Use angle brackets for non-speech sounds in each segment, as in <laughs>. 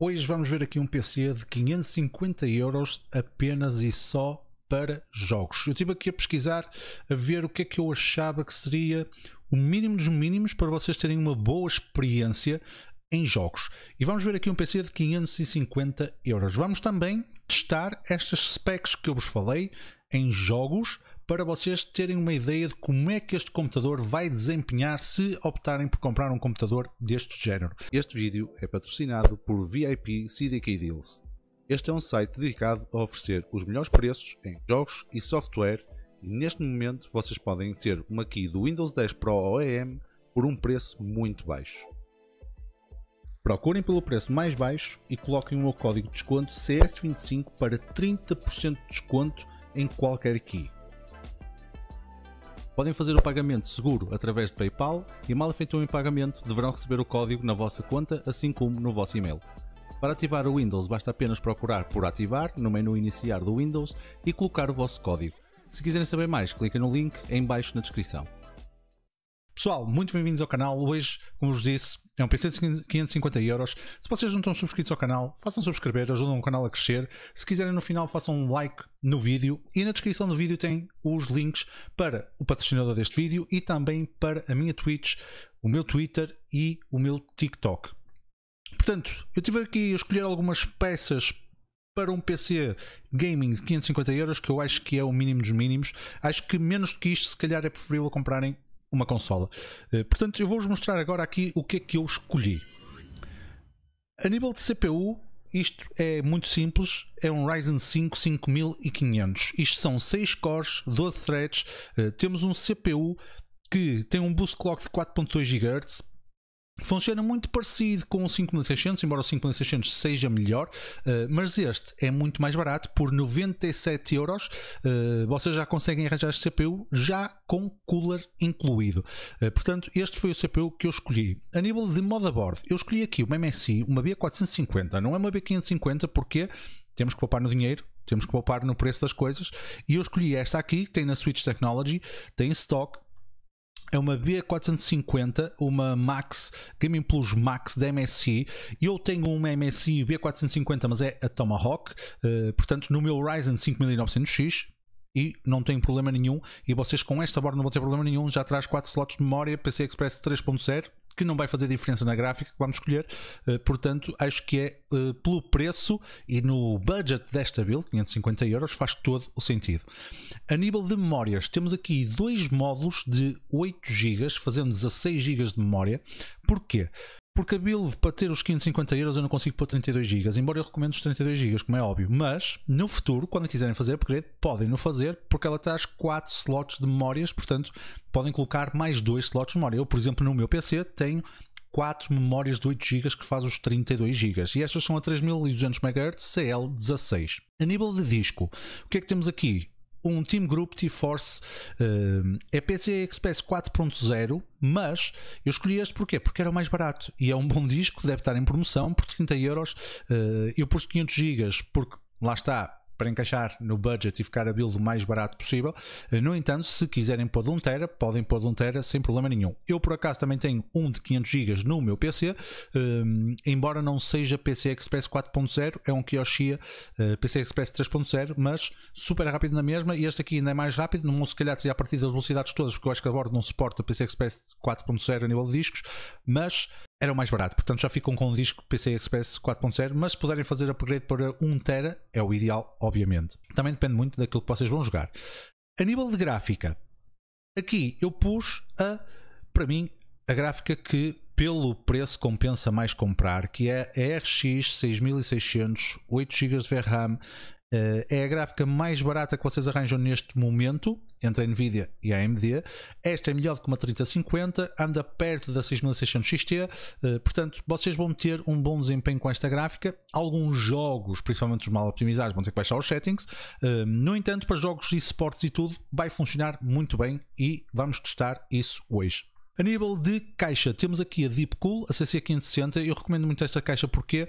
Hoje vamos ver aqui um PC de 550 euros apenas e só para jogos. Eu estive aqui a pesquisar, a ver o que é que eu achava que seria o mínimo dos mínimos para vocês terem uma boa experiência em jogos. E vamos ver aqui um PC de 550 euros. Vamos também testar estas specs que eu vos falei em jogos para vocês terem uma ideia de como é que este computador vai desempenhar se optarem por comprar um computador deste género. Este vídeo é patrocinado por VIP CDK Deals. Este é um site dedicado a oferecer os melhores preços em jogos e software e neste momento vocês podem ter uma key do Windows 10 Pro OEM por um preço muito baixo. Procurem pelo preço mais baixo e coloquem o meu código de desconto CS25 para 30% de desconto em qualquer key. Podem fazer o pagamento seguro através de PayPal e mal efetuem o pagamento deverão receber o código na vossa conta, assim como no vosso e-mail. Para ativar o Windows basta apenas procurar por Ativar no menu Iniciar do Windows e colocar o vosso código. Se quiserem saber mais, cliquem no link em baixo na descrição. Pessoal, muito bem-vindos ao canal. Hoje, como vos disse, é um PC de 550 euros. Se vocês não estão subscritos ao canal, façam subscrever, ajudam o canal a crescer. Se quiserem no final, façam um like no vídeo e na descrição do vídeo tem os links para o patrocinador deste vídeo e também para a minha Twitch, o meu Twitter e o meu TikTok. Portanto, eu tive aqui a escolher algumas peças para um PC gaming de 550 euros, que eu acho que é o mínimo dos mínimos. Acho que menos do que isto, se calhar é preferível comprarem uma consola. Eh, portanto, eu vou-vos mostrar agora aqui o que é que eu escolhi. A nível de CPU, isto é muito simples, é um Ryzen 5 5500. Isto são 6 cores, 12 threads, eh, temos um CPU que tem um boost clock de 4.2 GHz, Funciona muito parecido com o 5600, embora o 5600 seja melhor, eh, mas este é muito mais barato, por 97 euros eh, vocês já conseguem arranjar este CPU já com cooler incluído. Eh, portanto, este foi o CPU que eu escolhi. A nível de motherboard, eu escolhi aqui uma MSI, uma B450, não é uma B550 porque temos que poupar no dinheiro, temos que poupar no preço das coisas, e eu escolhi esta aqui, que tem na Switch Technology, tem stock, é uma B450, uma Max, Gaming Plus Max da MSI. Eu tenho uma MSI B450, mas é a Tomahawk, uh, portanto, no meu Ryzen 5900X. E não tenho problema nenhum. E vocês com esta borda não vão ter problema nenhum. Já traz 4 slots de memória, PCI Express 3.0 que não vai fazer diferença na gráfica que vamos escolher. Eh, portanto, acho que é eh, pelo preço e no budget desta build, 550 euros, faz todo o sentido. A nível de memórias, temos aqui dois módulos de 8 GB, fazendo 16 GB de memória. Porquê? Porque a build para ter os 550 euros eu não consigo pôr 32 GB, embora eu recomendo os 32 GB, como é óbvio. Mas no futuro, quando quiserem fazer upgrade, podem não fazer, porque ela traz 4 slots de memórias, portanto podem colocar mais 2 slots de memória. Eu, por exemplo, no meu PC tenho 4 memórias de 8 GB que faz os 32 GB e estas são a 3200 MHz CL16. A nível de disco, o que é que temos aqui? um Team Group T-Force uh, eh, EPC é Express 4.0, mas eu escolhi este porquê? Porque era o mais barato e é um bom disco, deve estar em promoção por 30 euros. Uh, eu pus 500 GB porque lá está, para encaixar no budget e ficar a build o mais barato possível. Eh, no entanto, se quiserem pôr de 1 tera, podem pôr de 1 tera sem problema nenhum. Eu por acaso também tenho um de 500 GB no meu PC, um, eh, embora não seja PC Express 4.0, é um Kioshia uh, eh, PC Express 3.0, mas super rápido na mesma. E este aqui ainda é mais rápido, não se calhar teria a partir das velocidades todas, porque eu acho que a bordo não suporta PC Express 4.0 a nível de discos, mas era o mais barato. Portanto, já ficam com o disco PCI Express 4.0, mas se puderem fazer upgrade para 1TB é o ideal, obviamente. Também depende muito daquilo que vocês vão jogar. A nível de gráfica, aqui eu pus a, para mim, a gráfica que pelo preço compensa mais comprar, que é a RX 6600, 8 GB de VRAM Uh, é a gráfica mais barata que vocês arranjam neste momento entre a Nvidia e a AMD. Esta é melhor do que uma 3050, anda perto da 6600 XT, uh, portanto vocês vão ter um bom desempenho com esta gráfica. Alguns jogos, principalmente os mal optimizados, vão ter que baixar os settings. Uh, no entanto, para jogos e esportes e tudo, vai funcionar muito bem e vamos testar isso hoje. A nível de caixa, temos aqui a Deepcool, a CC560. Eu recomendo muito esta caixa porque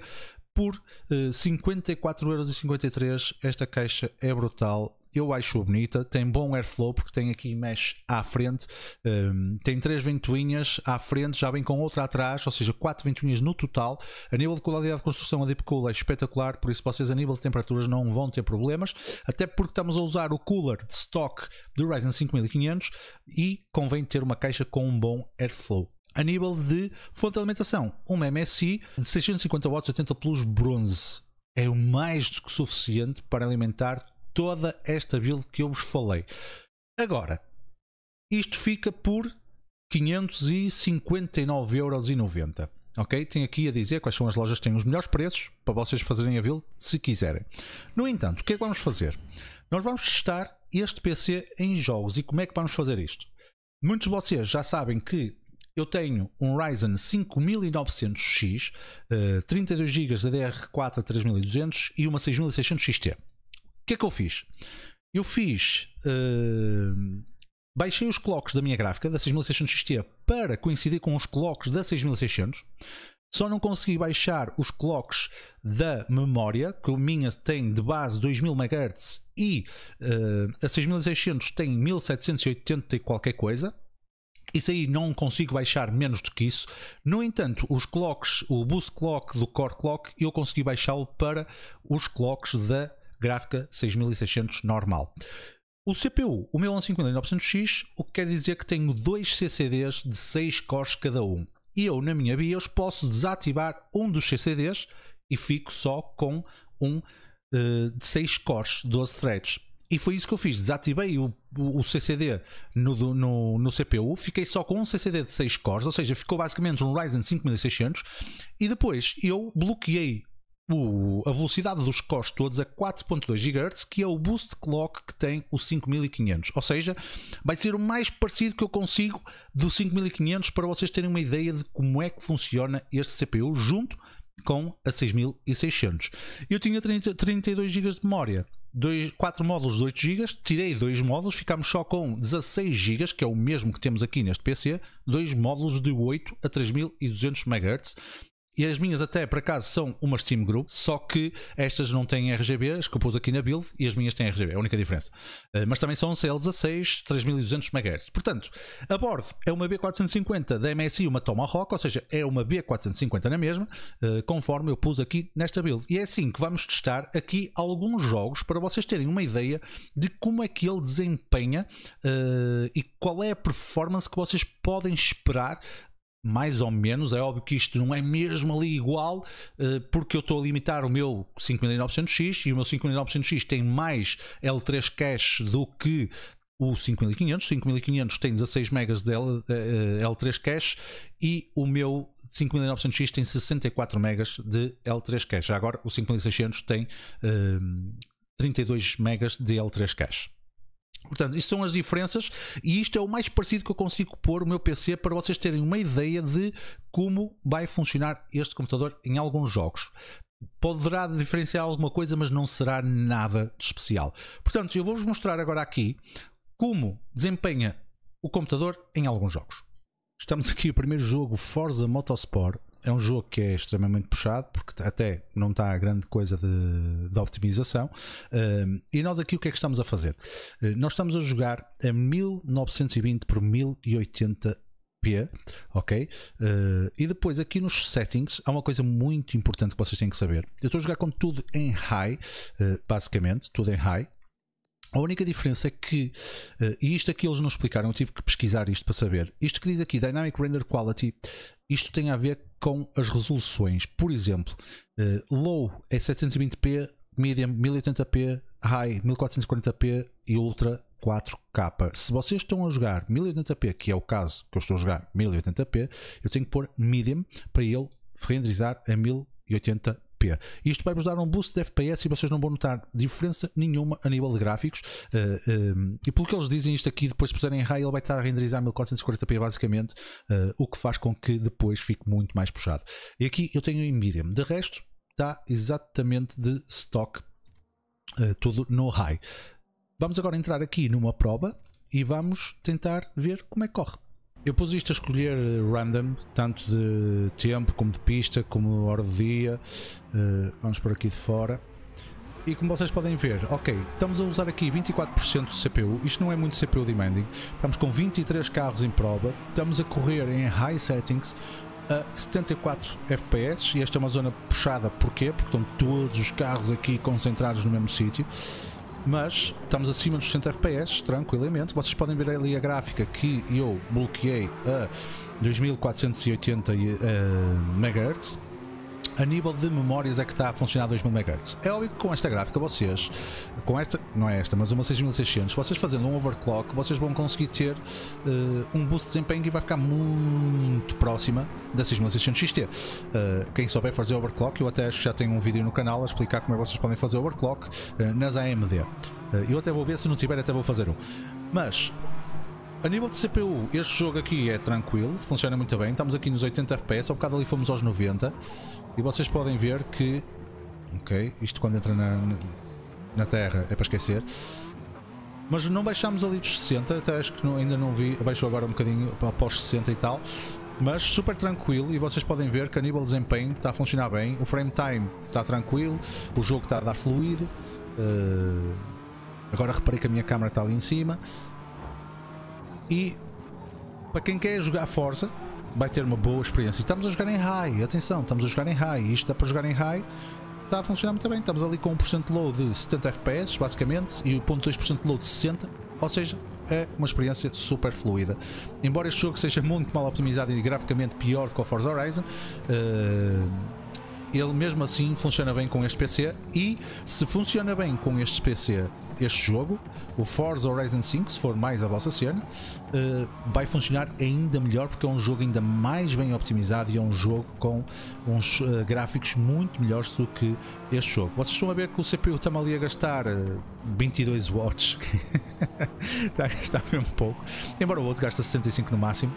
por uh, eh, 54,53€ esta caixa é brutal eu acho bonita, tem bom airflow porque tem aqui mesh à frente, um, ehm, tem três ventoinhas à frente, já vem com outra atrás, ou seja, quatro ventoinhas no total. A nível de qualidade de construção, a Deep Cool é espetacular, por isso vocês a nível de temperaturas não vão ter problemas, até porque estamos a usar o cooler de stock do Ryzen 5500 e convém ter uma caixa com um bom airflow a nível de fonte de alimentação. Uma MSI de 650 watts 80 plus bronze. É o mais do que suficiente para alimentar toda esta build que eu vos falei. Agora, isto fica por 559,90€. Ok? Tenho aqui a dizer quais são as lojas que têm os melhores preços para vocês fazerem a build se quiserem. No entanto, o que é que vamos fazer? Nós vamos testar este PC em jogos e como é que vamos fazer isto? Muitos de vocês já sabem que eu tenho um Ryzen 5900X, uh, 32 GB dr 4 a 3200 e uma 6600XT. O que é que eu fiz? Eu fiz. Uh, baixei os clocks da minha gráfica, da 6600XT, para coincidir com os clocks da 6600. Só não consegui baixar os clocks da memória, que a minha tem de base 2000 MHz e uh, a 6600 tem 1780 e qualquer coisa. Isso aí não consigo baixar menos do que isso. No entanto, os clocks, o boost clock do core clock, eu consegui baixá-lo para os clocks da gráfica 6600 normal. O CPU, o meu 15900X, o que quer dizer que tenho dois CCDs de 6 cores cada um. E eu, na minha BIOS, posso desativar um dos CCDs e fico só com um uh, de 6 cores, 12 threads. E foi isso que eu fiz. Desativei o, o CCD no, no, no, CPU, fiquei só com um CCD de 6 cores, ou seja, ficou basicamente um Ryzen 5600. E depois eu bloqueei o, a velocidade dos cores todos a 4.2 GHz, que é o boost clock que tem o 5500. Ou seja, vai ser o mais parecido que eu consigo do 5500 para vocês terem uma ideia de como é que funciona este CPU junto com a 6600. Eu tinha 30, 32 GB de memória dois, quatro módulos de 8 GB, tirei dois módulos, ficámos só com 16 GB, que é o mesmo que temos aqui neste PC, dois módulos de 8 a 3200 MHz, e as minhas até por acaso são umas Steam Group, só que estas não têm RGB, as que eu pus aqui na build e as minhas têm RGB, é a única diferença. Eh, mas também são CL16 3200 MHz. Portanto, a board é uma B450 da MSI, uma Tomahawk, ou seja, é uma B450 na mesma, eh, conforme eu pus aqui nesta build. E é assim que vamos testar aqui alguns jogos para vocês terem uma ideia de como é que ele desempenha eh, e qual é a performance que vocês podem esperar mais ou menos, é óbvio que isto não é mesmo ali igual, eh, porque eu estou a limitar o meu 5900X e o meu 5900X tem mais L3 cache do que o 5500. O 5500 tem 16 megas de L3 eh, eh, cache e o meu 5900X tem 64 megas de L3 cache. Agora o 5600 tem um, 32 megas de L3 cache. Portanto, isto são as diferenças e isto é o mais parecido que eu consigo pôr o meu PC para vocês terem uma ideia de como vai funcionar este computador em alguns jogos. Poderá diferenciar alguma coisa, mas não será nada de especial. Portanto, eu vou-vos mostrar agora aqui como desempenha o computador em alguns jogos. Estamos aqui, o primeiro jogo Forza Motorsport é um jogo que é extremamente puxado, porque até não está a grande coisa de, de optimização. e nós aqui o que é que estamos a fazer? Uh, nós estamos a jogar a 1920 por 1080 P, ok? Uh, e depois aqui nos settings há uma coisa muito importante que vocês têm que saber. Eu estou a jogar com tudo em high, uh, basicamente, tudo em high, a única diferença é que, eh, e isto aqui eles não explicaram, eu tive que pesquisar isto para saber. Isto que diz aqui, Dynamic Render Quality, isto tem a ver com as resoluções. Por exemplo, eh, Low é 720p, Medium 1080p, High 1440p e Ultra 4K. Se vocês estão a jogar 1080p, que é o caso que eu estou a jogar 1080p, eu tenho que pôr Medium para ele renderizar a 1080p. P. Isto vai-vos dar um boost de FPS e vocês não vão notar diferença nenhuma a nível de gráficos. Uh, e pelo que eles dizem isto aqui, depois se puserem em high, ele vai estar a renderizar 1440p basicamente, uh, o que faz com que depois fique muito mais puxado. E aqui eu tenho em medium. De resto, está exatamente de stock, uh, tudo no high. Vamos agora entrar aqui numa prova e vamos tentar ver como é que corre. Eu pus isto a escolher eh, random, tanto de tempo como de pista, como hora do dia. Uh, vamos por aqui de fora. E como vocês podem ver, ok, estamos a usar aqui 24% de CPU, isto não é muito CPU demanding, estamos com 23 carros em prova, estamos a correr em high settings a 74 FPS e esta é uma zona puxada, porquê? Porque estão todos os carros aqui concentrados no mesmo sítio mas estamos acima dos 60 fps tranquilamente. Vocês podem ver ali a gráfica que eu bloqueei a 2480 MHz a nível de memórias é que está a funcionar a 2000 MHz. É óbvio que com esta gráfica vocês, com esta, não é esta, mas uma 6600, vocês fazendo um overclock, vocês vão conseguir ter uh, um boost de desempenho que vai ficar muito próxima da 6600 XT. Uh, quem souber fazer overclock, eu até acho que já tenho um vídeo no canal a explicar como é que vocês podem fazer overclock uh, nas AMD. Eh, eu até vou ver, se não tiver até vou fazer um. Mas, a nível de CPU, este jogo aqui é tranquilo, funciona muito bem. Estamos aqui nos 80 FPS, ao bocado ali fomos aos 90. E vocês podem ver que... Ok, isto quando entra na, na Terra é para esquecer. Mas não baixámos ali dos 60, até acho que não, ainda não vi, baixou agora um bocadinho após 60 e tal. Mas super tranquilo e vocês podem ver que a nível de desempenho está a funcionar bem, o frame time está tranquilo, o jogo está a dar fluido. Uh, agora reparei que a minha câmera está ali em cima. E para quem quer jogar Forza, vai ter uma boa experiência. Estamos a jogar em high, atenção, estamos a jogar em high. Isto dá para jogar em high, está a funcionar muito bem. Estamos ali com 1% de low de 70 FPS, basicamente, e o 0.2% de low de 60, ou seja, é uma experiência super fluida. Embora este jogo seja muito mal optimizado e graficamente pior do que o Forza Horizon, uh, ele mesmo assim funciona bem com este PC e se funciona bem com este PC este jogo, o Forza Horizon 5, se for mais a vossa cena, uh, vai funcionar ainda melhor porque é um jogo ainda mais bem optimizado e é um jogo com uns uh, gráficos muito melhores do que este jogo. Vocês estão a ver que o CPU está ali a gastar uh, eh, 22 watts, <laughs> está a gastar bem pouco, embora o outro gaste 65 no máximo.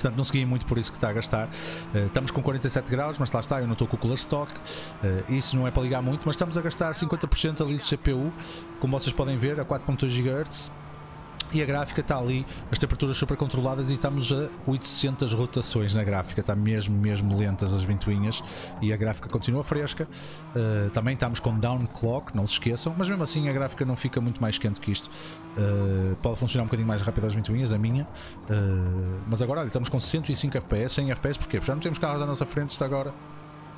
Portanto, não segui muito por isso que está a gastar. Uh, estamos com 47 graus, mas lá está, eu não estou com o cooler stock. Uh, isso não é para ligar muito, mas estamos a gastar 50% ali do CPU, como vocês podem ver, a 4.2 GHz e a gráfica está ali, as temperaturas super controladas e estamos a 800 rotações na gráfica, está mesmo, mesmo lentas as ventoinhas e a gráfica continua fresca. Uh, também estamos com down clock, não se esqueçam, mas mesmo assim a gráfica não fica muito mais quente que isto. Uh, pode funcionar um bocadinho mais rápido as ventoinhas, a minha, uh, mas agora olha, estamos com 105 FPS, 100 FPS, porquê? Porque já não temos carros à nossa frente, está agora,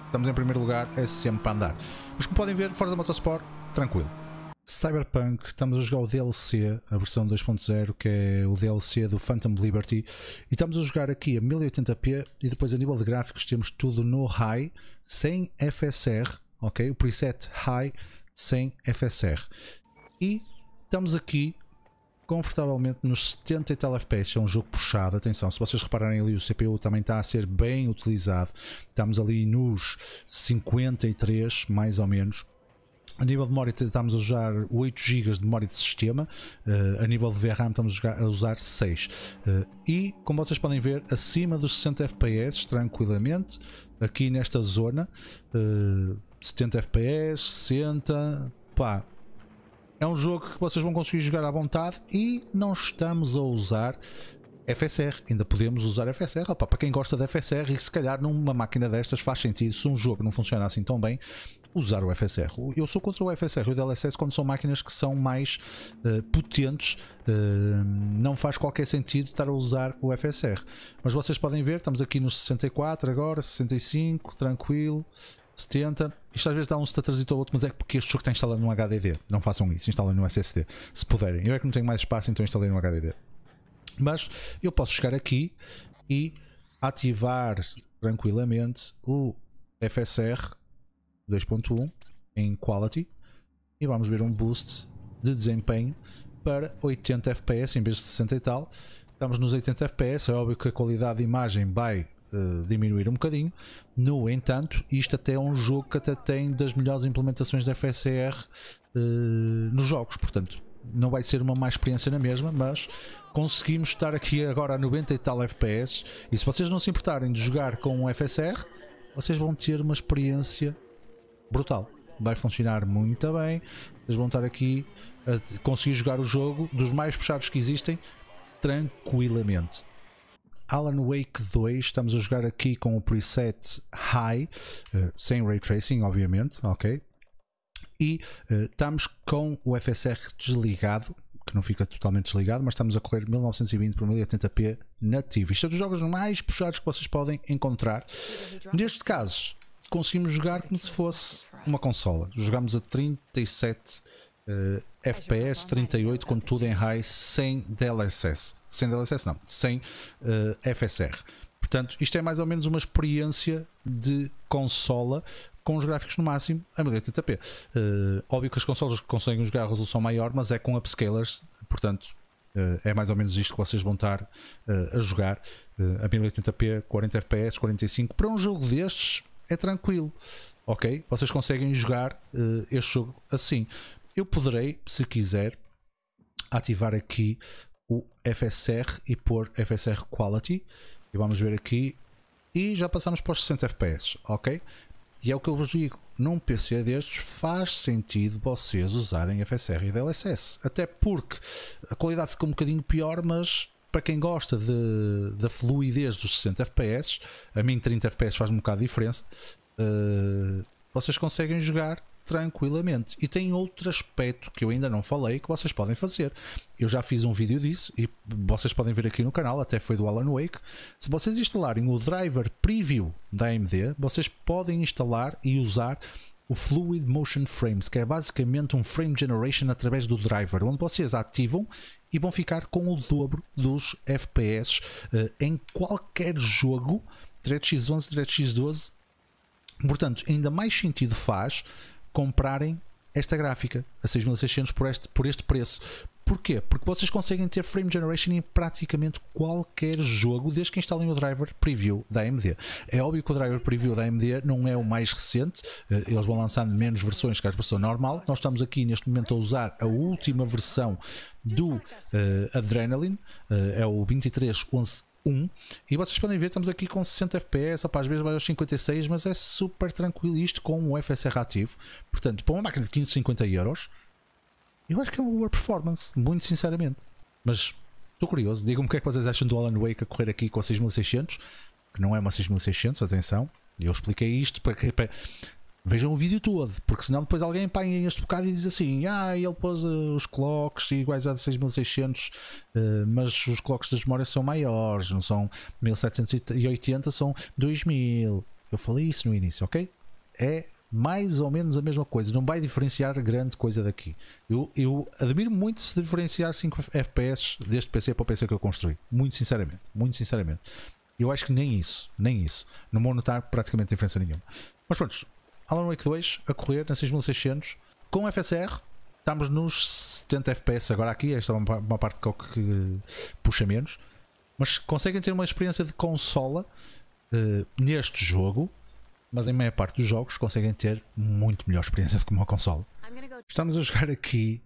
estamos em primeiro lugar, é sempre para andar. Mas como podem ver, fora da Motorsport, tranquilo. Cyberpunk, estamos a jogar o DLC, a versão 2.0, que é o DLC do Phantom Liberty, e estamos a jogar aqui a 1080p e depois a nível de gráficos temos tudo no high, sem FSR, ok? O preset high sem FSR. E estamos aqui confortavelmente nos 70 e tal FPS, é um jogo puxado, atenção, se vocês repararem ali o CPU também está a ser bem utilizado, estamos ali nos 53 mais ou menos, a nível de memória estamos a usar 8 GB de memória de sistema, uh, a nível de VRAM estamos a, usar 6. Uh, eh, e como vocês podem ver, acima dos 60 FPS, tranquilamente, aqui nesta zona, uh, 70 FPS, 60, pá. É um jogo que vocês vão conseguir jogar à vontade e não estamos a usar FSR, ainda podemos usar FSR, opa, para quem gosta de FSR e se calhar numa máquina destas faz sentido, se um jogo não funciona assim tão bem, usar o FSR. Eu sou contra o FSR e o DLSS quando são máquinas que são mais uh, potentes. Uh, não faz qualquer sentido estar a usar o FSR. Mas vocês podem ver, estamos aqui no 64 agora, 65, tranquilo. 70. Isto às vezes dá um setatrazito ou outro, mas é porque este jogo está instalado no HDD. Não façam isso, instalem no SSD, se puderem. Eu é que não tenho mais espaço, então instalei no HDD. Mas eu posso chegar aqui e ativar tranquilamente o FSR 2.1 em Quality e vamos ver um boost de desempenho para 80 fps em vez de 60 e tal. Estamos nos 80 fps, é óbvio que a qualidade de imagem vai uh, diminuir um bocadinho. No entanto, isto até é um jogo que até tem das melhores implementações da FSR uh, eh, nos jogos, portanto não vai ser uma má experiência na mesma, mas conseguimos estar aqui agora a 90 e tal FPS. E se vocês não se importarem de jogar com um FSR, vocês vão ter uma experiência brutal. Vai funcionar muito bem. Eles vão estar aqui a conseguir jogar o jogo dos mais puxados que existem tranquilamente. Alan Wake 2, estamos a jogar aqui com o preset High, eh, sem ray tracing, obviamente, ok? E eh, estamos com o FSR desligado, que não fica totalmente desligado, mas estamos a correr 1920 por 1080p nativo. Isto é dos jogos mais puxados que vocês podem encontrar. Neste caso, conseguimos jogar como se fosse uma consola. jogamos a 37 uh, FPS, 38 com tudo em high, sem DLSS. Sem DLSS não, sem uh, eh, FSR. Portanto, isto é mais ou menos uma experiência de consola com os gráficos no máximo a 1080p. Uh, eh, óbvio que as consolas conseguem jogar a resolução maior, mas é com upscalers, portanto, Uh, é mais ou menos isto que vocês vão estar uh, a jogar uh, a 1080p, 40 fps, 45. Para um jogo destes, é tranquilo. Ok? Vocês conseguem jogar uh, este jogo assim. Eu poderei, se quiser, ativar aqui o FSR e pôr FSR Quality. E vamos ver aqui. E já passamos para os 60 FPS, ok? E é o que eu vos digo, num PC destes faz sentido vocês usarem FSR e DLSS. Até porque a qualidade fica um bocadinho pior, mas para quem gosta de, da fluidez dos 60 FPS, a mim 30 FPS faz um bocado de diferença, uh, vocês conseguem jogar tranquilamente. E tem outro aspecto que eu ainda não falei que vocês podem fazer. Eu já fiz um vídeo disso e vocês podem ver aqui no canal, até foi do Alan Wake. Se vocês instalarem o driver preview da AMD, vocês podem instalar e usar o Fluid Motion Frames, que é basicamente um frame generation através do driver, onde vocês ativam e vão ficar com o dobro dos FPS uh, eh, em qualquer jogo, 3x11, 3x12. Portanto, ainda mais sentido faz comprarem esta gráfica a 6600 por este, por este preço, Porquê? Porque vocês conseguem ter frame generation em praticamente qualquer jogo desde que instalem o driver preview da AMD. É óbvio que o driver preview da AMD não é o mais recente, eh, eles vão lançando menos versões que a versão normal. Nós estamos aqui neste momento a usar a última versão do uh, Adrenaline, uh, é o 2311 e vocês podem ver, estamos aqui com 60 FPS, opa, às vezes vai aos 56, mas é super tranquilo isto com o FSR ativo. Portanto, para uma máquina de 550 euros, eu acho que é uma boa performance, muito sinceramente. Mas estou curioso, digam-me o que é que vocês acham do Alan Wake a correr aqui com a 6600, que não é uma 6600, atenção. Eu expliquei isto para que. Para... Vejam o vídeo todo, porque senão depois alguém apanha este bocado e diz assim: Ah, ele pôs eh, os clocks iguais a 6600, eh, mas os clocks das memórias são maiores, não são 1780, são 2000. Eu falei isso no início, ok? É mais ou menos a mesma coisa, não vai diferenciar grande coisa daqui. Eu, eu admiro muito se diferenciar 5 FPS deste PC para o PC que eu construí, muito sinceramente, muito sinceramente. Eu acho que nem isso, nem isso. Não vou notar praticamente diferença nenhuma. Mas pronto, Alan Wake 2 a correr na 6600 com FSR. Estamos nos 70 FPS agora aqui. Esta é uma, parte que puxa menos. Mas conseguem ter uma experiência de consola uh, neste jogo mas em maior parte dos jogos conseguem ter muito melhor experiência do que uma console. Estamos a jogar aqui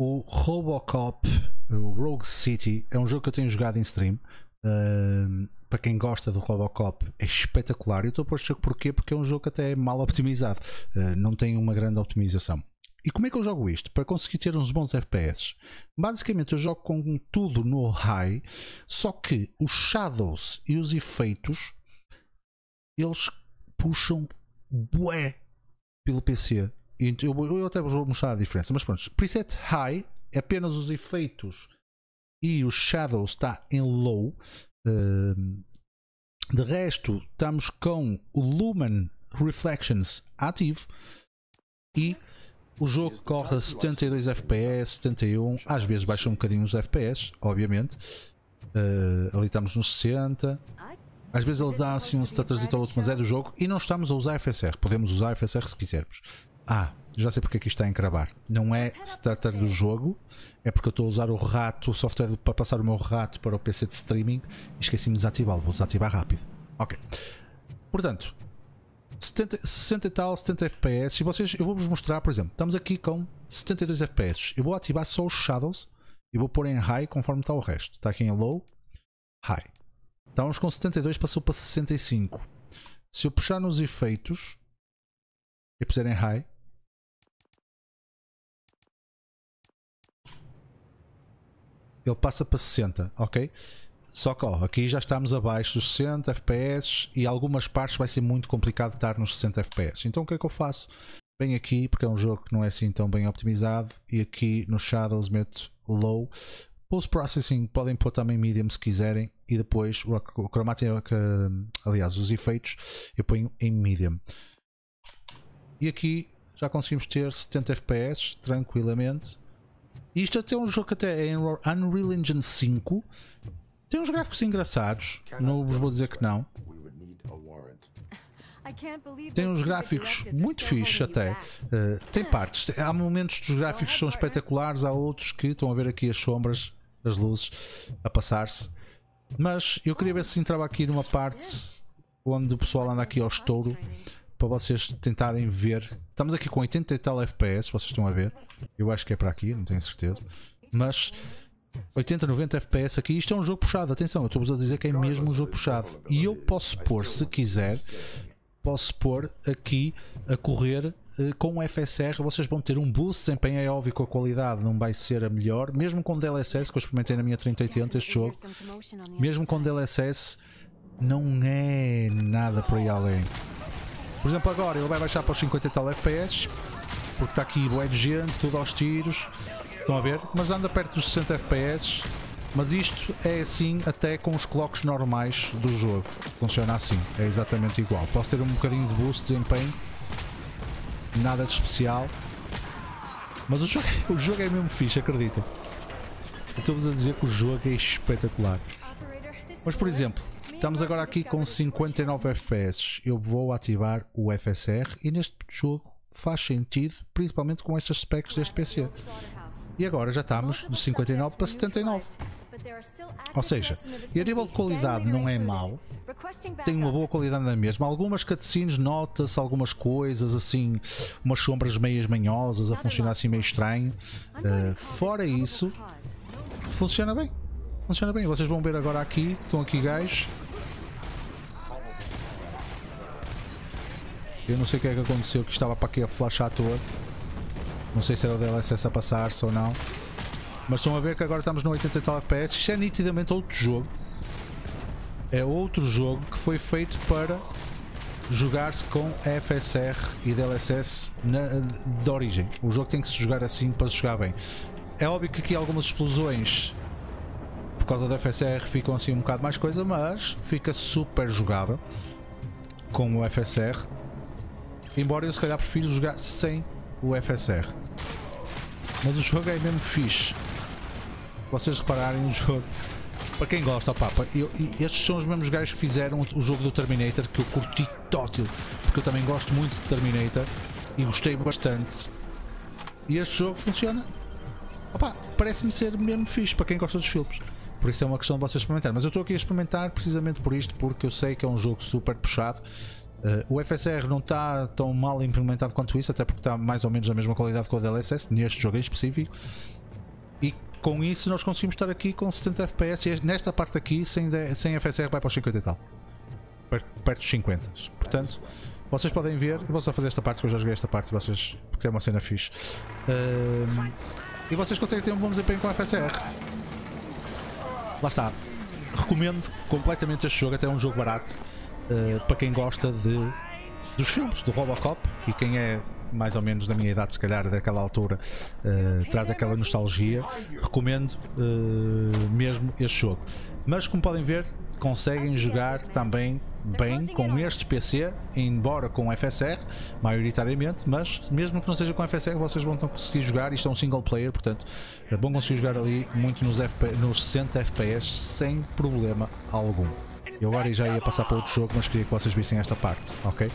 o Robocop, o Rogue City, é um jogo que eu tenho jogado em stream. Uh, para quem gosta do Robocop é espetacular. Eu estou a pôr este jogo porquê? Porque é um jogo até é mal optimizado, uh, não tem uma grande optimização. E como é que eu jogo isto? Para conseguir ter uns bons FPS. Basicamente eu jogo com tudo no high, só que os shadows e os efeitos eles puxam bué pelo PC. Então, eu, eu até vos vou mostrar a diferença. Mas pronto, preset high, é apenas os efeitos e os shadows está em low. de resto, estamos com o Lumen Reflections ativo e o jogo corre a 72 FPS, 71, às vezes baixa um bocadinho os FPS, obviamente. Uh, ali estamos nos 60. Às vezes ele dá é assim um statuzito e outro, mas é do jogo e não estamos a usar FSR. Podemos usar FSR se quisermos. Ah, já sei porque aqui é está a encravar. Não é starter do jogo, é porque eu estou a usar o rato, o software para passar o meu rato para o PC de streaming e esqueci-me de desativá-lo. Vou desativar rápido. Ok. Portanto, 70, 60 e tal, 70 FPS. E vocês, eu vou-vos mostrar, por exemplo, estamos aqui com 72 FPS. Eu vou ativar só os shadows e vou pôr em high conforme está o resto. Está aqui em low, high. Estávamos com 72, passou para 65. Se eu puxar nos efeitos e puser em high. Ele passa para 60, ok? Só que ó, aqui já estamos abaixo dos 60 FPS e algumas partes vai ser muito complicado estar nos 60 FPS. Então o que é que eu faço? Venho aqui, porque é um jogo que não é assim tão bem optimizado, e aqui no Shadows meto low, Post-processing podem pôr também medium se quiserem e depois o cromática, aliás, os efeitos eu ponho em medium. E aqui já conseguimos ter 70 FPS tranquilamente. E isto até é um jogo que até é Unreal Engine 5. Tem uns gráficos engraçados, não vos vou dizer que não. <laughs> Tem uns gráficos muito fixe até. Uh, tem partes. Há momentos dos gráficos que são espetaculares, há outros que estão a ver aqui as sombras as luzes a passar-se. Mas eu queria ver se entrava aqui numa parte onde o pessoal anda aqui ao estouro para vocês tentarem ver. Estamos aqui com 80 e tal FPS, vocês estão a ver. Eu acho que é para aqui, não tenho certeza. Mas 80, 90 FPS aqui. Isto é um jogo puxado, atenção, eu estou-vos a dizer que é mesmo um jogo puxado. E eu posso pôr, se quiser, posso pôr aqui a correr eh, com o FSR vocês vão ter um boost de desempenho, é óbvio que a qualidade não vai ser a melhor, mesmo com o DLSS, que eu experimentei na minha 3080 este jogo, mesmo com o DLSS não é nada por aí além. Por exemplo agora ele vai baixar para os 50 e tal FPS, porque está aqui o gente, tudo aos tiros, estão a ver? Mas anda perto dos 60 FPS, mas isto é assim até com os clocks normais do jogo, funciona assim, é exatamente igual. Posso ter um bocadinho de boost de desempenho, nada de especial. Mas o jogo, <laughs> o jogo é mesmo fixe, acreditem. Estou-vos a dizer que o jogo é espetacular. Mas por exemplo, estamos agora aqui com 59 FPS. Eu vou ativar o FSR e neste jogo faz sentido, principalmente com estas specs deste PC. E agora já estamos de 59 para 79. Ou seja, e a nível de qualidade não é mau, tem uma boa qualidade na mesma. Algumas cutscenes nota-se algumas coisas assim, umas sombras meias manhosas a funcionar assim meio estranho. Uh, fora isso, funciona bem. Funciona bem. Vocês vão ver agora aqui, estão aqui gajos. Eu não sei o que é que aconteceu, que estava para aqui a flashar à toa. Não sei se era o DLSS a passar-se ou não. Mas estão a ver que agora estamos no 80 tal FPS. Isto é nitidamente outro jogo. É outro jogo que foi feito para jogar-se com FSR e DLSS na, de origem. O jogo tem que se jogar assim para se jogar bem. É óbvio que aqui algumas explosões por causa do FSR ficam assim um bocado mais coisa, mas fica super jogável com o FSR. Embora eu se calhar prefiro jogar sem o FSR. Mas o jogo é mesmo fixe vocês repararem o jogo, para quem gosta, eu, estes são os mesmos gajos que fizeram o, o jogo do Terminator, que eu curti tótil, porque eu também gosto muito de Terminator e gostei bastante. E este jogo funciona. Opa, parece-me ser mesmo fixe para quem gosta dos filmes. Por isso é uma questão de vocês experimentarem. Mas eu estou aqui a experimentar precisamente por isto, porque eu sei que é um jogo super puxado. Uh, o FSR não está tão mal implementado quanto isso, até porque está mais ou menos a mesma qualidade que o DLSS, neste jogo em específico. E com isso nós conseguimos estar aqui com 70 FPS e é nesta parte aqui sem, sem FSR vai para os 50 e tal perto, dos 50 portanto vocês podem ver, eu vou só fazer esta parte que eu já joguei esta parte vocês, porque é uma cena fixe um, e vocês conseguem ter um bom desempenho com a FSR lá está recomendo completamente este jogo, até é um jogo barato uh, para quem gosta de, dos filmes, do Robocop e quem é mais ou menos da minha idade, se calhar, daquela altura, uh, traz aquela nostalgia. Recomendo uh, mesmo este jogo. Mas como podem ver, conseguem jogar também bem com este PC, embora com FSR, maioritariamente, mas mesmo que não seja com FSR, vocês vão conseguir jogar, isto é um single player, portanto, é bom conseguir jogar ali muito nos, FP, nos 60 FPS sem problema algum. Eu agora já ia passar para outro jogo, mas queria que vocês vissem esta parte, ok?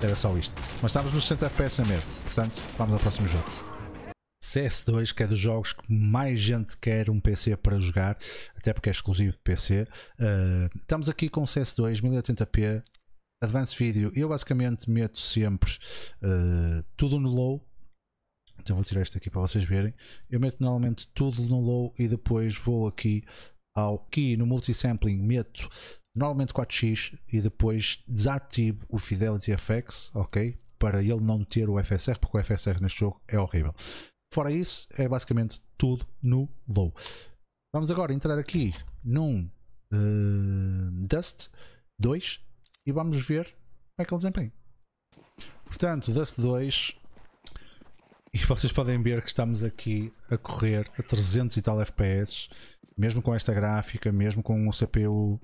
Era só isto. Mas estamos nos 60 FPS na é mesma. Portanto, vamos ao próximo jogo. CS2, que é dos jogos que mais gente quer um PC para jogar, até porque é exclusivo de PC. Uh, eh, estamos aqui com CS2 1080p, Advanced Video. Eu basicamente meto sempre uh, tudo no low. Então vou tirar isto aqui para vocês verem. Eu meto normalmente tudo no low e depois vou aqui ao key no multisampling, meto normalmente 4x e depois desativo o Fidelity FX, ok? Para ele não ter o FSR, porque o FSR neste jogo é horrível. Fora isso, é basicamente tudo no low. Vamos agora entrar aqui num uh, Dust 2 e vamos ver como é que ele desempenha. Portanto, Dust 2 e vocês podem ver que estamos aqui a correr a 300 e tal FPS, mesmo com esta gráfica, mesmo com o CPU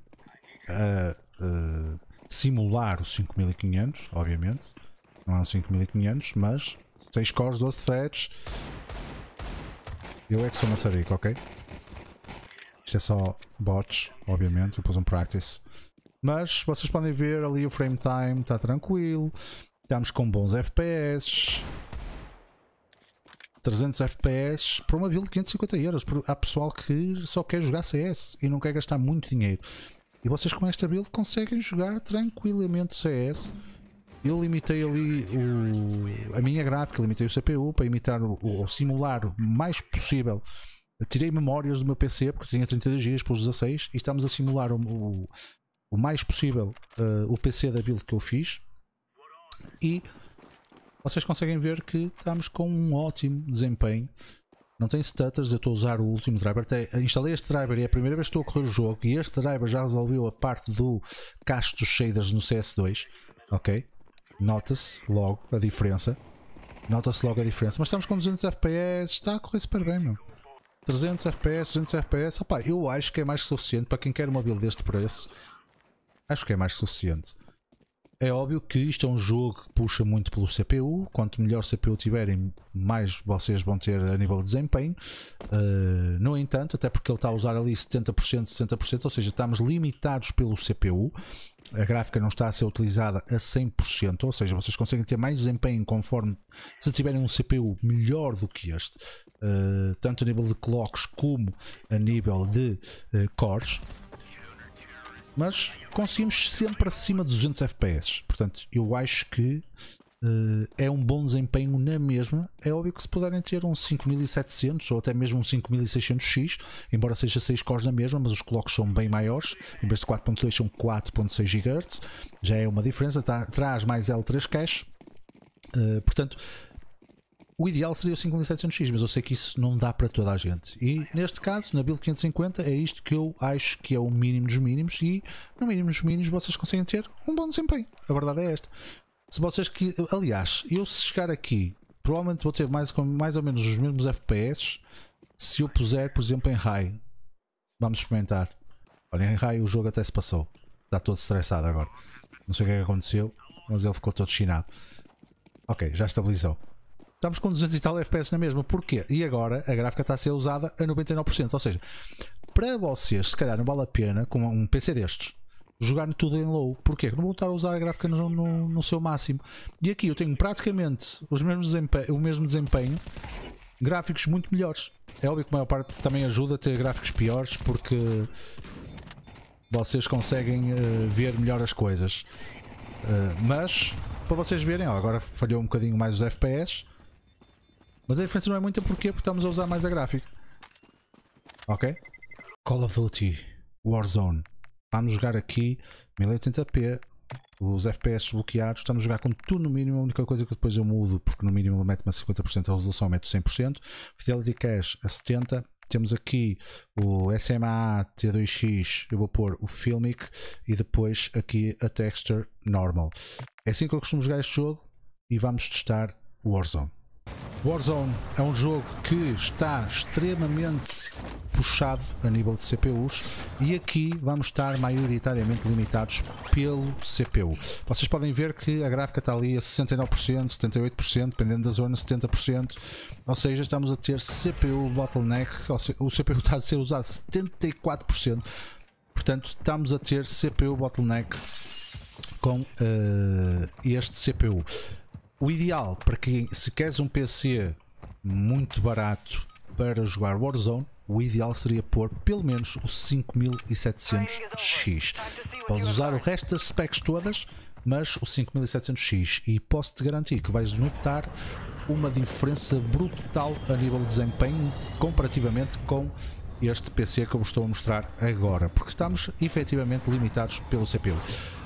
a uh, simular o 5500, obviamente. Não é um 5500, mas 6 cores, 12 threads. Eu é que sou maçarico, ok? Isto é só bots, obviamente. Eu pus um practice. Mas vocês podem ver ali o frame time está tranquilo. Estamos com bons FPS. 300 FPS para uma build de 550 euros. Há pessoal que só quer jogar CS e não quer gastar muito dinheiro. E vocês com esta build conseguem jogar tranquilamente o CS. Eu limitei ali o, a minha gráfica, limitei o CPU para imitar o, ou simular o mais possível. Eu tirei memórias do meu PC porque tinha 32 GB para os 16 e estamos a simular o, o, o mais possível uh, o PC da build que eu fiz. E vocês conseguem ver que estamos com um ótimo desempenho. Não tem stutters, eu estou a usar o último driver. Eh, instalei este driver e é a primeira vez que estou a correr o jogo. E este driver já resolveu a parte do cacho dos shaders no CS2. Ok? Nota-se logo a diferença. Nota-se logo a diferença. Mas estamos com 200 FPS, está a correr super bem, meu. 300 FPS, 200 FPS. opa, eu acho que é mais que suficiente para quem quer uma build deste preço. Acho que é mais que suficiente. É óbvio que isto é um jogo que puxa muito pelo CPU. Quanto melhor CPU tiverem, mais vocês vão ter a nível de desempenho. Uh, no entanto, até porque ele está a usar ali 70%, 60%, ou seja, estamos limitados pelo CPU. A gráfica não está a ser utilizada a 100%, ou seja, vocês conseguem ter mais desempenho conforme se tiverem um CPU melhor do que este, uh, tanto a nível de clocks como a nível de uh, cores. Mas conseguimos sempre acima de 200 FPS. Portanto, eu acho que uh, é um bom desempenho na mesma. É óbvio que se puderem ter um 5700 ou até mesmo um 5600X, embora seja 6 cores na mesma, mas os clocks são bem maiores. Em vez de 4.2 são 4.6 GHz. Já é uma diferença. Tá, traz mais L3 cache. Uh, portanto, o ideal seria o 5700X, mas eu sei que isso não dá para toda a gente. E neste caso, na Build 550, é isto que eu acho que é o mínimo dos mínimos. E no mínimo dos mínimos vocês conseguem ter um bom desempenho. A verdade é esta. Se vocês que. Aliás, eu se chegar aqui, provavelmente vou ter mais, mais ou menos os mesmos FPS se eu puser, por exemplo, em high. Vamos experimentar. Olha, em high o jogo até se passou. Está todo estressado agora. Não sei o que, é que aconteceu, mas ele ficou todo chinado. Ok, já estabilizou. Estamos com 200 e tal FPS na mesma. Porquê? E agora a gráfica está a ser usada a 99%. Ou seja, para vocês, se calhar não vale a pena, com um PC destes, jogar tudo em low. Porquê? Porque não vou estar a usar a gráfica no, no, no seu máximo. E aqui eu tenho praticamente os mesmos o mesmo desempenho, gráficos muito melhores. É óbvio que a maior parte também ajuda a ter gráficos piores, porque vocês conseguem uh, ver melhor as coisas. Uh, mas, para vocês verem, ó, agora falhou um bocadinho mais os FPS. Mas a diferença não é muita é Porque estamos a usar mais a gráfica. Ok? Call of Duty Warzone. Vamos jogar aqui 1080p, os FPS bloqueados, estamos a jogar com tudo no mínimo, a única coisa que depois eu mudo, porque no mínimo mete-me a 50%, a resolução mete 100%, Fidelity Cache a 70%, temos aqui o SMA T2X, eu vou pôr o Filmic e depois aqui a Texture Normal. É assim que eu costumo jogar este jogo e vamos testar o Warzone. Warzone é um jogo que está extremamente puxado a nível de CPUs e aqui vamos estar maioritariamente limitados pelo CPU. Vocês podem ver que a gráfica está ali a 69%, 78%, dependendo da zona 70%, ou seja, estamos a ter CPU bottleneck, o CPU <laughs> está a ser usado 74%, portanto estamos a ter CPU bottleneck com uh, este CPU o ideal para quem se queres um PC muito barato para jogar Warzone, o ideal seria pôr pelo menos o 5700X. Podes usar o resto das specs todas, mas o 5700X e posso-te garantir que vais notar uma diferença brutal a nível de desempenho comparativamente com este PC que eu vos estou a mostrar agora, porque estamos efetivamente limitados pelo CPU.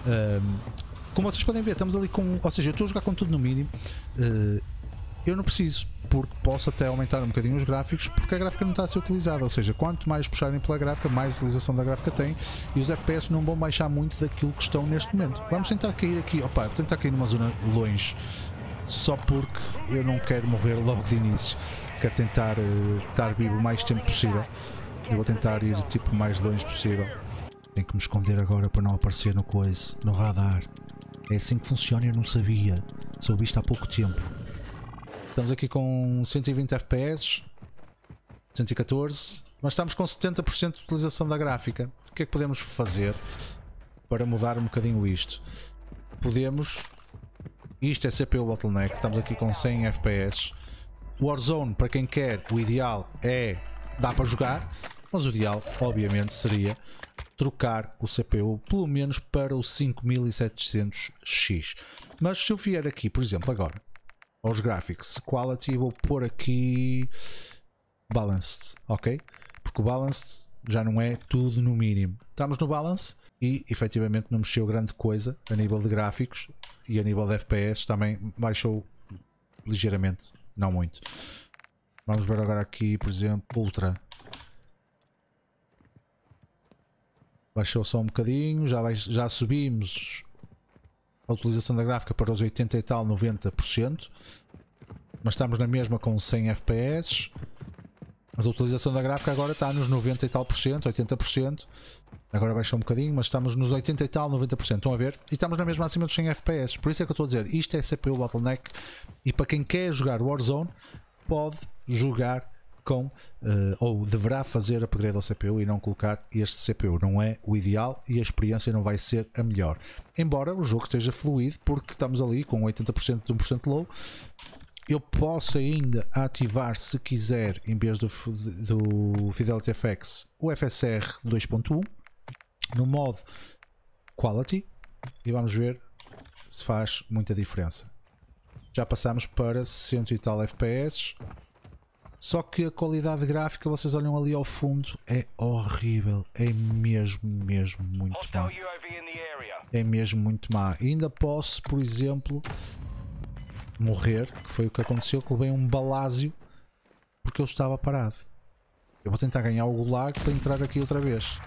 Um, como vocês podem ver, estamos ali com. Ou seja, eu estou a jogar com tudo no mínimo. Uh, eu não preciso, porque posso até aumentar um bocadinho os gráficos, porque a gráfica não está a ser utilizada. Ou seja, quanto mais puxarem pela gráfica, mais utilização da gráfica tem. E os FPS não vão baixar muito daquilo que estão neste momento. Vamos tentar cair aqui. Opa, vou tentar cair numa zona longe. Só porque eu não quero morrer logo de início. Quero tentar uh, estar vivo o mais tempo possível. Eu vou tentar ir tipo mais longe possível. Tenho que me esconder agora para não aparecer no coisa, no radar. É assim que funciona e eu não sabia. Soube isto há pouco tempo. Estamos aqui com 120 FPS. 114. Mas estamos com 70% de utilização da gráfica. O que é que podemos fazer para mudar um bocadinho isto? Podemos... Isto é CPU Bottleneck. Estamos aqui com 100 FPS. Warzone, para quem quer, o ideal é... Dá para jogar. Mas o ideal, obviamente, seria trocar o CPU, pelo menos para o 5700X. Mas se eu vier aqui, por exemplo, agora, aos gráficos, quality, vou pôr aqui balanced, ok? Porque o balanced já não é tudo no mínimo. Estamos no balance e efetivamente não mexeu grande coisa a nível de gráficos e a nível de FPS também baixou ligeiramente, não muito. Vamos ver agora aqui, por exemplo, Ultra. Baixou só um bocadinho, já, baix, já subimos a utilização da gráfica para os 80 e tal, 90%. Mas estamos na mesma com 100 FPS. Mas a utilização da gráfica agora está nos 90 e tal por cento, 80%. Agora baixou um bocadinho, mas estamos nos 80 e tal, 90%. Estão a ver? E estamos na mesma acima dos 100 FPS. Por isso é que eu estou a dizer, isto é CPU Bottleneck. E para quem quer jogar Warzone, pode jogar com uh, ou deverá fazer upgrade ao CPU e não colocar este CPU. Não é o ideal e a experiência não vai ser a melhor. Embora o jogo esteja fluido, porque estamos ali com 80% de 1% low. Eu posso ainda ativar, se quiser, em vez do, do Fidelity FX, o FSR 2.1 no modo Quality e vamos ver se faz muita diferença. Já passamos para 100 e tal FPS. Só que a qualidade gráfica, vocês olham ali ao fundo, é horrível. É mesmo, mesmo muito má. É mesmo muito má. E ainda posso, por exemplo, morrer, que foi o que aconteceu, que levei um balásio porque eu estava parado. Eu vou tentar ganhar o gulag para entrar aqui outra vez.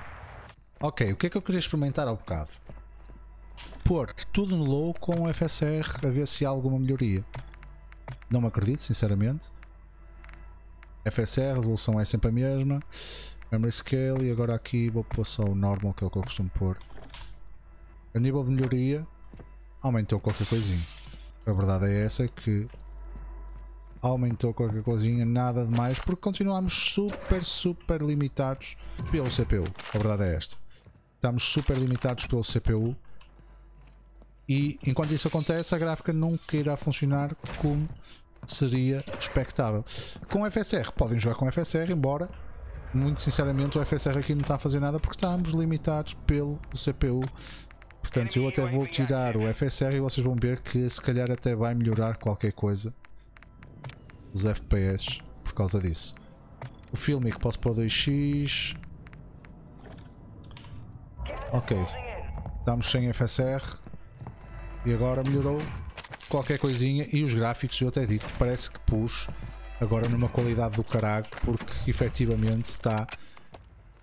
Ok, o que é que eu queria experimentar ao bocado? Pôr tudo no low com o FSR a ver se há alguma melhoria. Não me acredito, sinceramente. FSR, resolução é sempre a mesma. Memory Scale e agora aqui vou pôr só o normal que é o que eu costumo pôr. A nível de melhoria aumentou qualquer coisinha. A verdade é essa é que aumentou qualquer coisinha, nada de mais, porque continuamos super, super limitados pelo CPU. A verdade é esta. Estamos super limitados pelo CPU. E enquanto isso acontece, a gráfica nunca irá funcionar como seria expectável. Com o FSR, podem jogar com o FSR, embora muito sinceramente o FSR aqui não está a fazer nada porque estamos limitados pelo CPU. Portanto, eu até vou tirar o FSR e vocês vão ver que se calhar até vai melhorar qualquer coisa os FPS por causa disso. O filme que posso pôr 2x. Ok. Estamos sem FSR. E agora melhorou qualquer coisinha e os gráficos eu até digo parece que pus agora numa qualidade do caralho porque efetivamente está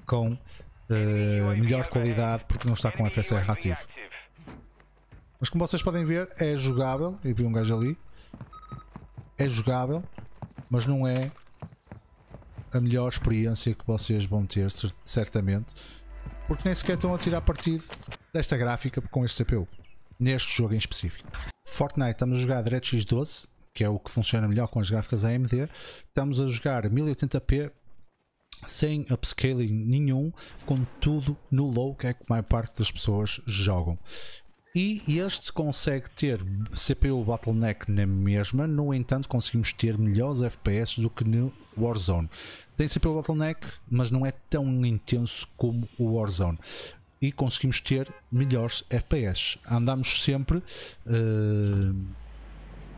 com uh, melhor qualidade porque não está com FSR ativo mas como vocês podem ver é jogável eu vi um gajo ali é jogável mas não é a melhor experiência que vocês vão ter certamente porque nem sequer estão a tirar partido desta gráfica com este CPU neste jogo em específico. Fortnite, estamos a jogar DirectX 12, que é o que funciona melhor com as gráficas AMD. Estamos a jogar 1080p sem upscaling nenhum, com tudo no low, que é que a maior parte das pessoas jogam. E este consegue ter CPU Bottleneck na mesma, no entanto conseguimos ter melhores FPS do que no Warzone. Tem CPU Bottleneck, mas não é tão intenso como o Warzone e conseguimos ter melhores FPS. Andamos sempre uh,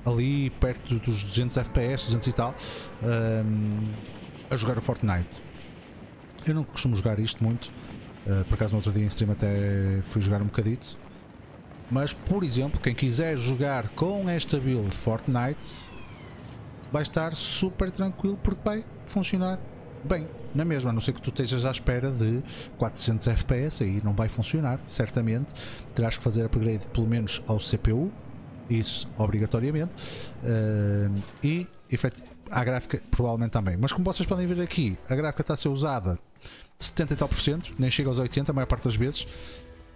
ali perto dos 200 FPS, 200 e tal, uh, a jogar o Fortnite. Eu não costumo jogar isto muito, uh, por acaso no outro dia em stream até fui jogar um bocadito. Mas, por exemplo, quem quiser jogar com esta build Fortnite, vai estar super tranquilo porque vai funcionar bem, na mesma, a não ser que tu estejas à espera de 400 FPS, aí não vai funcionar, certamente. Terás que fazer upgrade pelo menos ao CPU, isso obrigatoriamente, uh, e a gráfica provavelmente também. Mas como vocês podem ver aqui, a gráfica está a ser usada 70 e tal por cento, nem chega aos 80 a maior parte das vezes.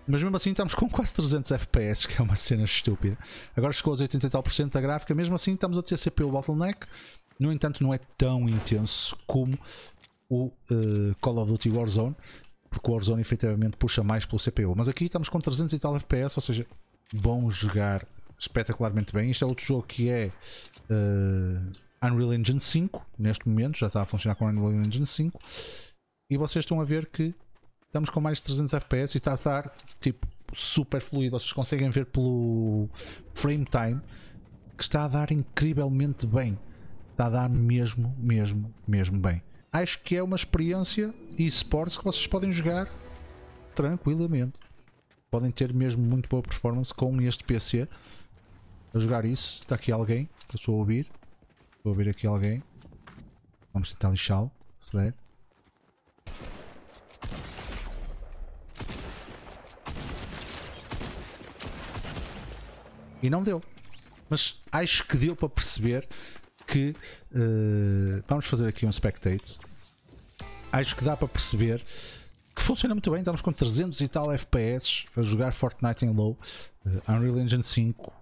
Mas mesmo assim estamos com quase 300 FPS, que é uma cena estúpida. Agora chegou aos 80 e tal por cento da gráfica, mesmo assim estamos a ter CPU bottleneck. No entanto, não é tão intenso como o uh, Call of Duty Warzone, porque o Warzone efetivamente puxa mais pelo CPU. Mas aqui estamos com 300 e tal FPS, ou seja, bom jogar espetacularmente bem. Este é outro jogo que é uh, Unreal Engine 5, neste momento, já está a funcionar com Unreal Engine 5. E vocês estão a ver que estamos com mais de 300 FPS e está a estar tipo super fluido. Vocês conseguem ver pelo frame time que está a dar incrivelmente bem. Está a dar mesmo, mesmo, mesmo bem acho que é uma experiência e esportes que vocês podem jogar tranquilamente. Podem ter mesmo muito boa performance com este PC a jogar isso. Está aqui alguém que eu estou a ouvir. Estou a ouvir aqui alguém. Vamos tentar lixá-lo, se der. E não deu. Mas acho que deu para perceber que uh, vamos fazer aqui um spectate. Acho que dá para perceber que funciona muito bem. Estamos com 300 e tal FPS a jogar Fortnite em low, uh, Unreal Engine 5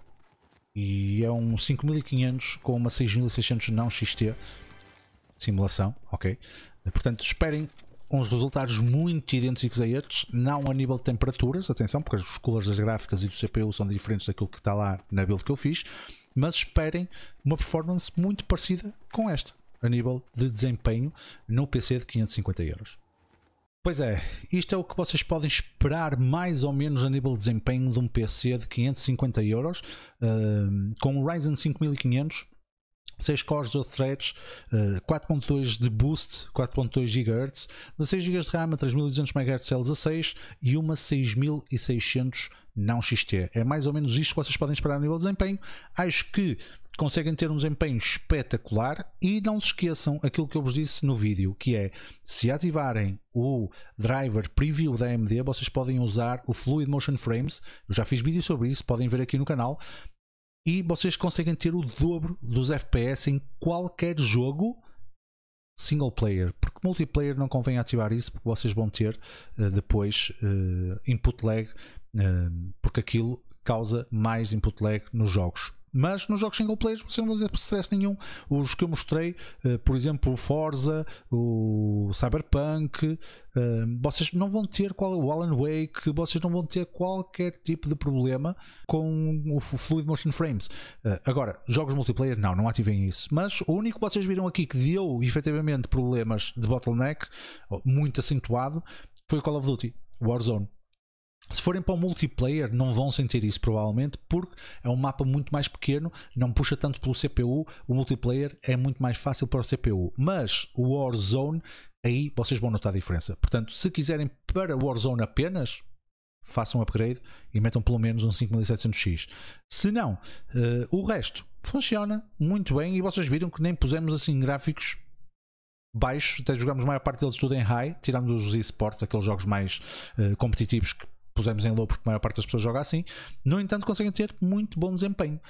e é um 5500 com uma 6600 não XT simulação, ok? Portanto, esperem uns resultados muito idênticos a estes, não a nível de temperaturas, atenção, porque as colores das gráficas e do CPU são diferentes daquilo que está lá na build que eu fiz, mas esperem uma performance muito parecida com esta, a nível de desempenho no PC de 550 euros. Pois é, isto é o que vocês podem esperar mais ou menos a nível de desempenho de um PC de 550 euros uh, com o Ryzen 5500 6 cores, 12 threads, 4.2 eh, de boost, 4.2 GHz, 16 GB de RAM, 3200 MHz L16 e uma 6600 não XT. É mais ou menos isto que vocês podem esperar a nível de desempenho. Acho que conseguem ter um desempenho espetacular e não se esqueçam aquilo que eu vos disse no vídeo, que é se ativarem o driver preview da AMD, vocês podem usar o Fluid Motion Frames, eu já fiz vídeo sobre isso, podem ver aqui no canal, e vocês conseguem ter o dobro dos FPS em qualquer jogo single player, porque multiplayer não convém ativar isso porque vocês vão ter uh, depois uh, input lag, uh, porque aquilo causa mais input lag nos jogos. Mas nos jogos single players você não vai ter stress nenhum. Os que eu mostrei, eh, por exemplo, o Forza, o Cyberpunk, eh, vocês não vão ter qual, o Alan Wake, vocês não vão ter qualquer tipo de problema com o Fluid Motion Frames. Eh, agora, jogos multiplayer, não, não ativem isso. Mas o único que vocês viram aqui que deu efetivamente problemas de bottleneck, muito acentuado, foi o Call of Duty, Warzone. Se forem para o multiplayer, não vão sentir isso provavelmente, porque é um mapa muito mais pequeno, não puxa tanto pelo CPU. O multiplayer é muito mais fácil para o CPU. Mas o Warzone, aí vocês vão notar a diferença. Portanto, se quiserem para Warzone apenas, façam um upgrade e metam pelo menos um 5700X. Se não, uh, o resto funciona muito bem e vocês viram que nem pusemos assim gráficos baixos, até jogamos a maior parte deles tudo em high, tirando os esports aqueles jogos mais uh, competitivos que pusemos em low porque a maior parte das pessoas joga assim. No entanto, conseguem ter muito bom desempenho.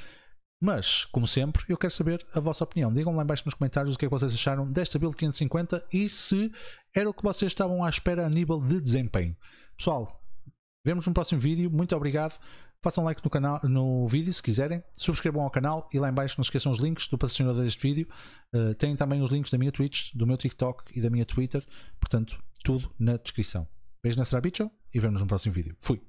Mas, como sempre, eu quero saber a vossa opinião. Digam lá embaixo nos comentários o que é que vocês acharam desta build 550 e se era o que vocês estavam à espera a nível de desempenho. Pessoal, vemos no próximo vídeo. Muito obrigado. Façam like no, canal, no vídeo se quiserem. Subscrevam ao canal e lá embaixo não esqueçam os links do patrocinador deste vídeo. Uh, têm também os links da minha Twitch, do meu TikTok e da minha Twitter. Portanto, tudo na descrição. Beijo nesse rabicho e vemos no próximo vídeo. Fui!